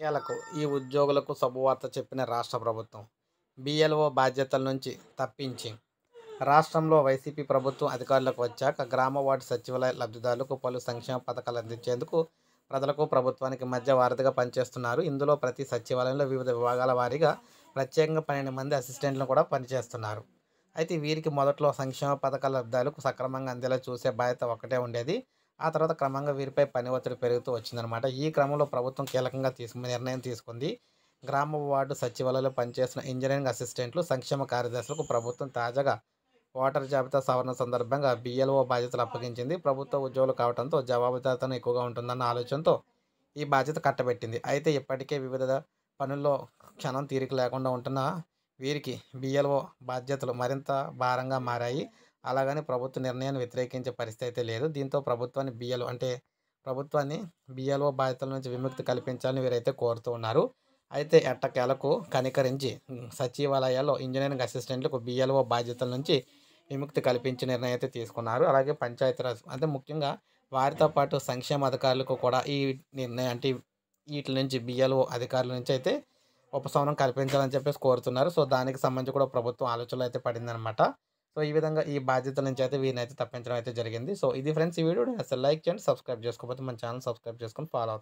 కేలకు ఈ ఉద్యోగులకు శుభవార్త చెప్పిన రాష్ట్ర ప్రభుత్వం బిఎల్ఓ బాధ్యతల నుంచి తప్పించి రాష్ట్రంలో వైసీపీ ప్రభుత్వం అధికారులకు వచ్చాక గ్రామ వార్డు సచివాలయ లబ్ధిదారులకు పలు సంక్షేమ పథకాలు అందించేందుకు ప్రజలకు ప్రభుత్వానికి మధ్య వారధిగా పనిచేస్తున్నారు ఇందులో ప్రతి సచివాలయంలో వివిధ విభాగాల వారీగా ప్రత్యేకంగా పన్నెండు మంది అసిస్టెంట్లు కూడా పనిచేస్తున్నారు అయితే వీరికి మొదట్లో సంక్షేమ పథకాల లబ్ధాలకు సక్రమంగా అందేలా చూసే బాధ్యత ఒకటే ఉండేది ఆ తర్వాత క్రమంగా వీరిపై పని ఒత్తిడి పెరుగుతూ వచ్చిందనమాట ఈ క్రమంలో ప్రభుత్వం కీలకంగా తీసుకున్న నిర్ణయం తీసుకుంది గ్రామ వార్డు సచివాలయంలో పనిచేసిన ఇంజనీరింగ్ అసిస్టెంట్లు సంక్షేమ కార్యదర్శులకు ప్రభుత్వం తాజాగా ఓటర్ జాబితా సవరణ సందర్భంగా బిఎల్ఓ బాధ్యతలు అప్పగించింది ప్రభుత్వ ఉద్యోగులు కావడంతో జవాబుదారితనం ఎక్కువగా ఉంటుందన్న ఆలోచనతో ఈ బాధ్యత కట్టబెట్టింది అయితే ఇప్పటికే వివిధ పనుల్లో క్షణం తీరిక లేకుండా ఉంటున్న వీరికి బిఎల్ఓ బాధ్యతలు మరింత భారంగా మారాయి అలాగని ప్రభుత్వ నిర్ణయాన్ని వ్యతిరేకించే పరిస్థితి అయితే లేదు దీంతో ప్రభుత్వాన్ని బిఎల్ఓ అంటే ప్రభుత్వాన్ని బిఎల్ఓ బాధ్యతల నుంచి విముక్తి కల్పించాలని వీరైతే కోరుతూ ఉన్నారు అయితే ఎట్టకేలకు కనికరించి సచివాలయాల్లో ఇంజనీరింగ్ అసిస్టెంట్లకు బిఎల్ఓ బాధ్యతల నుంచి విముక్తి కల్పించే నిర్ణయం అయితే తీసుకున్నారు అలాగే పంచాయతీరాజ్ అంటే ముఖ్యంగా వారితో పాటు సంక్షేమ అధికారులకు కూడా ఈ నిర్ణయం అంటే వీటి నుంచి బిఎల్ఓ అధికారుల నుంచి అయితే ఉపశమనం కల్పించాలని చెప్పేసి కోరుతున్నారు సో దానికి సంబంధించి కూడా ప్రభుత్వం ఆలోచనలు అయితే పడిందనమాట సో ఈ విధంగా ఈ బాధ్యత నుంచి అయితే వీరిని అయితే తప్పించడం అయితే జరిగింది సో ఇది ఫ్రెండ్స్ ఈ వీడియో అసలు లైక్ చేయండి సబ్స్క్రైబ్ చేసుకోకపోతే మన ఛానల్ సబ్స్క్రైబ్ చేసుకొని ఫాలో అవుతుంది